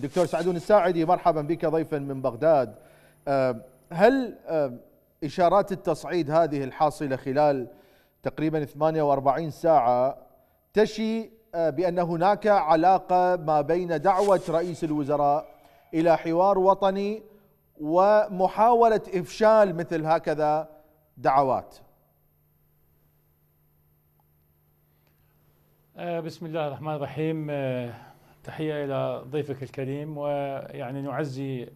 دكتور سعدون الساعدي مرحبا بك ضيفا من بغداد آه، هل آه، إشارات التصعيد هذه الحاصلة خلال تقريبا 48 ساعة تشي آه، بأن هناك علاقة ما بين دعوة رئيس الوزراء إلى حوار وطني ومحاولة إفشال مثل هكذا دعوات بسم الله الرحمن الرحيم تحية إلى ضيفك الكريم ويعني نعزي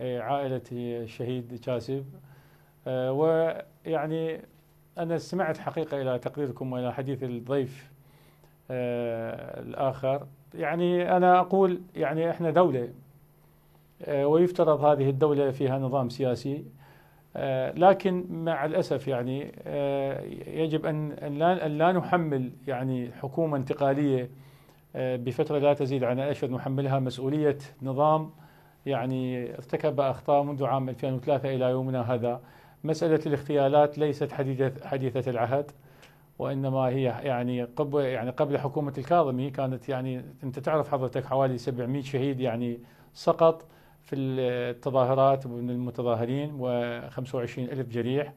آه، عائلة الشهيد كاسب آه، ويعني أنا استمعت حقيقة إلى تقريركم وإلى حديث الضيف آه، الآخر يعني أنا أقول يعني إحنا دولة ويفترض هذه الدولة فيها نظام سياسي لكن مع الأسف يعني يجب أن لا, أن لا نحمل يعني حكومة انتقالية آه، بفترة لا تزيد عن أشهر نحملها مسؤولية نظام يعني ارتكب أخطاء منذ عام 2003 إلى يومنا هذا مسألة الاغتيالات ليست حديثة, حديثة العهد وإنما هي يعني قبل يعني قبل حكومة الكاظمي كانت يعني أنت تعرف حضرتك حوالي 700 شهيد يعني سقط في التظاهرات من المتظاهرين و25 ألف جريح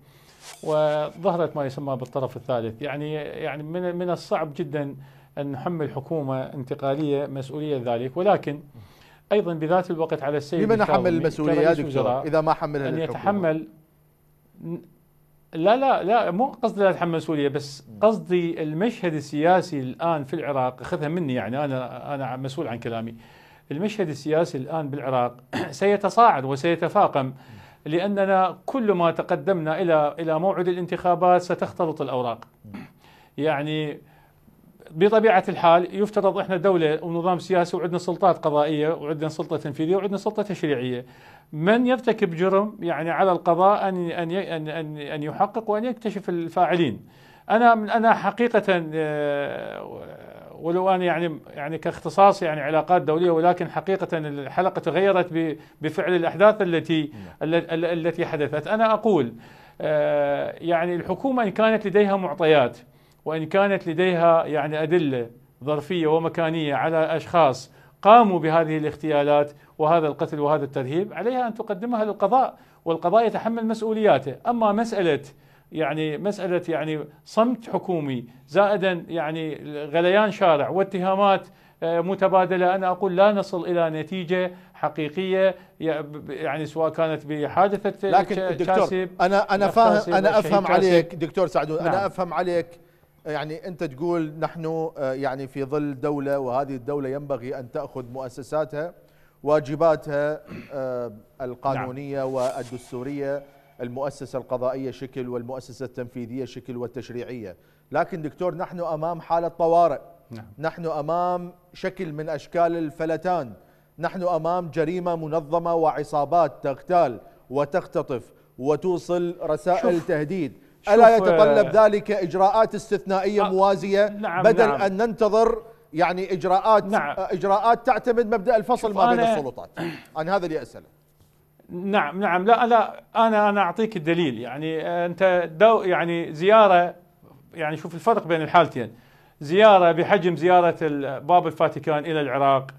وظهرت ما يسمى بالطرف الثالث يعني يعني من من الصعب جدا أن نحمل حكومة انتقالية مسؤولية ذلك ولكن أيضا بذات الوقت على السيد لمن نحمل المسؤولية دكتور إذا ما حملها أن يتحمل لا لا لا مو قصدي لا اتحمل مسؤوليه بس قصدي المشهد السياسي الان في العراق خذها مني يعني انا انا مسؤول عن كلامي. المشهد السياسي الان بالعراق سيتصاعد وسيتفاقم لاننا كل ما تقدمنا الى الى موعد الانتخابات ستختلط الاوراق. يعني بطبيعه الحال يفترض احنا دوله ونظام سياسي وعندنا سلطات قضائيه وعندنا سلطه تنفيذيه وعندنا سلطه تشريعيه. من يرتكب جرم يعني على القضاء ان ان ان ان, أن يحقق وان يكتشف الفاعلين. انا من انا حقيقه آه، ولو انا يعني يعني كاختصاص يعني علاقات دوليه ولكن حقيقه الحلقه تغيرت بفعل الاحداث نعم. التي التي حدثت. انا اقول آه، يعني الحكومه ان كانت لديها معطيات وإن كانت لديها يعني أدلة ظرفية ومكانية على أشخاص قاموا بهذه الاغتيالات وهذا القتل وهذا الترهيب عليها أن تقدمها للقضاء والقضاء يتحمل مسؤولياته أما مسألة يعني مسألة يعني صمت حكومي زائدا يعني غليان شارع واتهامات آه، متبادلة أنا أقول لا نصل إلى نتيجة حقيقية يعني سواء كانت بحادثة لكن دكتور أنا أنا فاهم أنا أفهم عليك دكتور سعدون نعم. أنا أفهم عليك يعني أنت تقول نحن آه، يعني في ظل دولة وهذه الدولة ينبغي أن تأخذ مؤسساتها واجباتها آه، القانونية نعم. والدستورية المؤسسة القضائية شكل والمؤسسة التنفيذية شكل والتشريعية لكن دكتور نحن أمام حالة طوارئ نعم. نحن أمام شكل من أشكال الفلتان نحن أمام جريمة منظمة وعصابات تغتال وتختطف وتوصل رسائل شوف. تهديد ألا يتطلب آه، ذلك إجراءات استثنائية آه، موازية نعم, نعم. بدل نعم أن ننتظر يعني إجراءات نعم آه، إجراءات تعتمد مبدأ الفصل ما بين السلطات عن هذا اللي أسأله نعم نعم لا لا انا انا اعطيك الدليل يعني انت دو يعني زياره يعني شوف الفرق بين الحالتين زياره بحجم زياره باب الفاتيكان الى العراق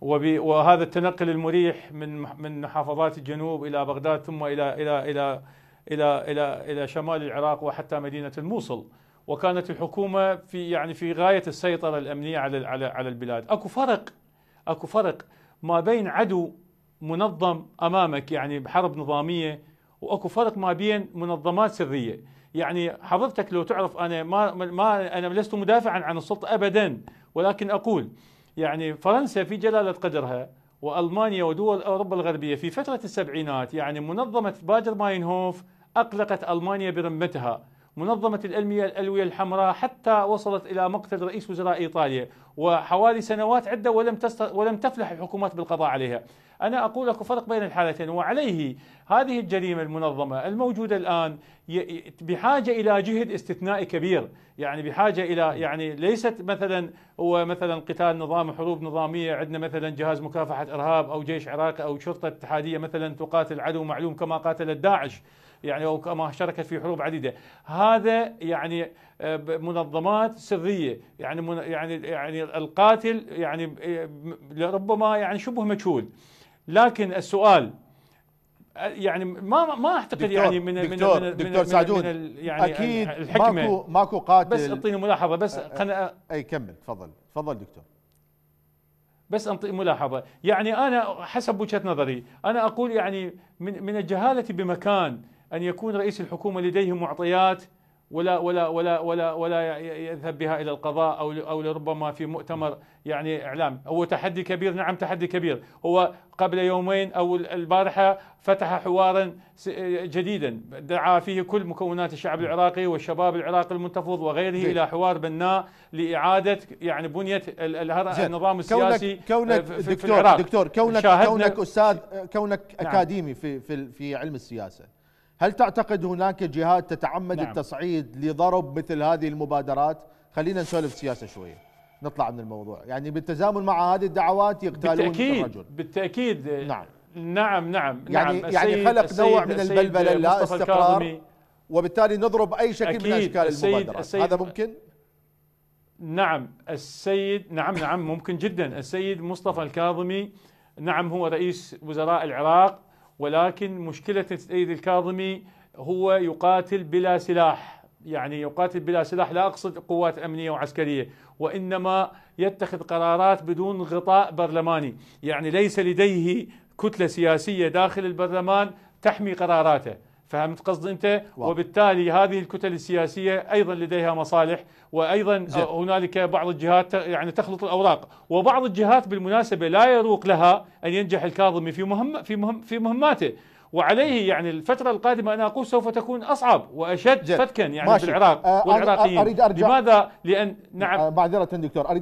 وهذا التنقل المريح من من محافظات الجنوب الى بغداد ثم الى الى الى الى الى الى شمال العراق وحتى مدينه الموصل وكانت الحكومه في يعني في غايه السيطره الامنيه على على على البلاد اكو فرق اكو فرق ما بين عدو منظم امامك يعني بحرب نظاميه واكو فرق ما بين منظمات سريه يعني حضرتك لو تعرف انا ما ما انا لست مدافعا عن السلطه ابدا ولكن اقول يعني فرنسا في جلاله قدرها والمانيا ودول اوروبا الغربيه في فتره السبعينات يعني منظمه باجر ماينهوف أقلقت ألمانيا برمتها منظمة الألمية الألوية الحمراء حتى وصلت إلى مقتل رئيس وزراء إيطاليا وحوالي سنوات عدة ولم تست... ولم تفلح الحكومات بالقضاء عليها. أنا أقول لك فرق بين الحالتين وعليه هذه الجريمة المنظمة الموجودة الآن ي... بحاجة إلى جهد استثنائي كبير، يعني بحاجة إلى يعني ليست مثلا هو مثلا قتال نظام حروب نظامية عندنا مثلا جهاز مكافحة إرهاب أو جيش عراقي أو شرطة اتحادية مثلا تقاتل عدو معلوم كما قاتلت داعش. يعني او كما شاركت في حروب عديده هذا يعني آه، منظمات سريه يعني يعني يعني القاتل يعني آه، ربما يعني شبه مجهول لكن السؤال آه، يعني ما ما اعتقد دكتور يعني من دكتور من دكتور من سعدون من يعني اكيد الحكمه ماكو ماكو قاتل بس اعطيني ملاحظه بس خلنا اي كمل تفضل تفضل دكتور بس انطي ملاحظه يعني انا حسب وجهه نظري انا اقول يعني من من الجهاله بمكان أن يكون رئيس الحكومة لديه معطيات ولا ولا ولا ولا ولا يذهب بها الى القضاء او او لربما في مؤتمر يعني اعلام هو تحدي كبير نعم تحدي كبير هو قبل يومين او البارحه فتح حوارا جديدا دعا فيه كل مكونات الشعب العراقي والشباب العراقي المنتفض وغيره الى حوار بناء لاعاده يعني بنيه النظام السياسي آه، كونك في دكتور في العراق دكتور كونك كونك استاذ كونك نعم. اكاديمي نعم. في في علم السياسه هل تعتقد هناك جهات تتعمد نعم. التصعيد لضرب مثل هذه المبادرات خلينا نسولف سياسه شويه نطلع من الموضوع يعني بالتزامن مع هذه الدعوات يقتلون بالتأكيد الرجل بالتاكيد نعم نعم نعم يعني نعم يعني خلق السيد نوع من البلبله لا استقرار وبالتالي نضرب اي شكل أكيد من اشكال السيد المبادرات السيد هذا ممكن نعم السيد نعم نعم ممكن جدا السيد مصطفى الكاظمي نعم هو رئيس وزراء العراق ولكن مشكلة السيد الكاظمي هو يقاتل بلا سلاح يعني يقاتل بلا سلاح لا أقصد قوات أمنية وعسكرية وإنما يتخذ قرارات بدون غطاء برلماني يعني ليس لديه كتلة سياسية داخل البرلمان تحمي قراراته فهمت قصدي انت واو. وبالتالي هذه الكتل السياسيه ايضا لديها مصالح وايضا آه، هنالك بعض الجهات يعني تخلط الاوراق وبعض الجهات بالمناسبه لا يروق لها ان ينجح الكاظمي في مهم في مهم في مهماته وعليه يعني الفترة القادمة أنا أقول سوف تكون أصعب وأشد فتكا يعني ماشي. بالعراق آه، والعراقيين أريد أرجع لماذا؟ لأن نعم معذرة آه، دكتور أريد